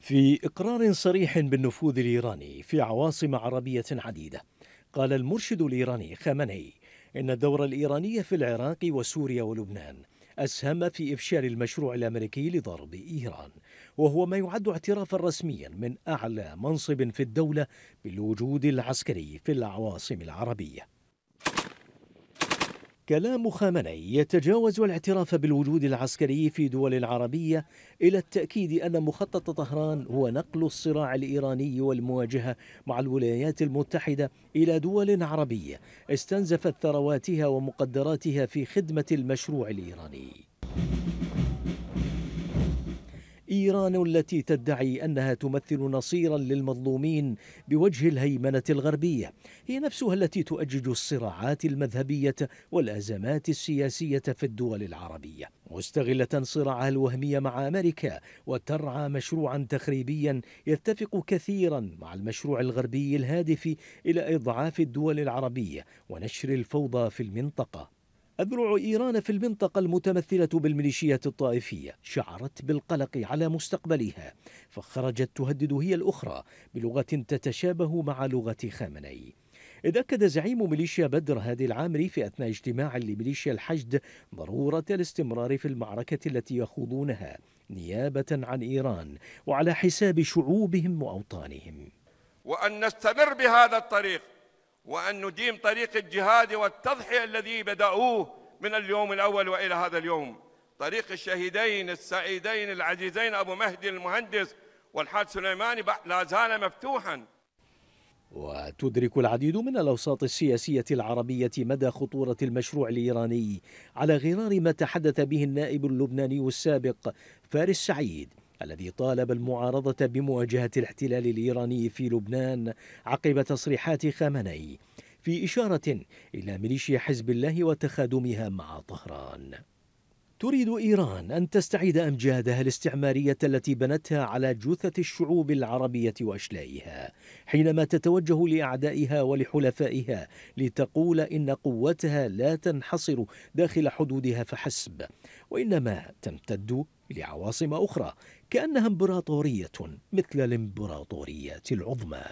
في إقرار صريح بالنفوذ الإيراني في عواصم عربية عديدة قال المرشد الإيراني خامنئي إن الدور الإيراني في العراق وسوريا ولبنان أسهم في إفشال المشروع الأمريكي لضرب إيران وهو ما يعد اعترافا رسميا من أعلى منصب في الدولة بالوجود العسكري في العواصم العربية كلام خامنئي يتجاوز الاعتراف بالوجود العسكري في دول عربية إلى التأكيد أن مخطط طهران هو نقل الصراع الإيراني والمواجهة مع الولايات المتحدة إلى دول عربية استنزفت ثرواتها ومقدراتها في خدمة المشروع الإيراني إيران التي تدعي أنها تمثل نصيرا للمظلومين بوجه الهيمنة الغربية هي نفسها التي تؤجج الصراعات المذهبية والأزمات السياسية في الدول العربية مستغلة صراعها الوهمي مع أمريكا وترعى مشروعا تخريبيا يتفق كثيرا مع المشروع الغربي الهادف إلى إضعاف الدول العربية ونشر الفوضى في المنطقة أذرع إيران في المنطقة المتمثلة بالميليشيات الطائفية شعرت بالقلق على مستقبلها فخرجت تهدد هي الأخرى بلغة تتشابه مع لغة خامنئي إذ أكد زعيم ميليشيا بدر هادي العامري في أثناء اجتماع لميليشيا الحشد ضرورة الاستمرار في المعركة التي يخوضونها نيابة عن إيران وعلى حساب شعوبهم وأوطانهم وأن نستمر بهذا الطريق وأن نديم طريق الجهاد والتضحية الذي بدأوه من اليوم الأول وإلى هذا اليوم طريق الشهيدين السعيدين العزيزين أبو مهدي المهندس والحاج سليماني لا زال مفتوحا وتدرك العديد من الأوساط السياسية العربية مدى خطورة المشروع الإيراني على غرار ما تحدث به النائب اللبناني السابق فارس سعيد الذي طالب المعارضة بمواجهة الاحتلال الإيراني في لبنان عقب تصريحات خامنئي في إشارة إلى ميليشيا حزب الله وتخادمها مع طهران تريد إيران أن تستعيد أمجادها الاستعمارية التي بنتها على جثة الشعوب العربية وأشلائها حينما تتوجه لأعدائها ولحلفائها لتقول إن قوتها لا تنحصر داخل حدودها فحسب وإنما تمتد لعواصم أخرى كأنها امبراطورية مثل الامبراطوريات العظمى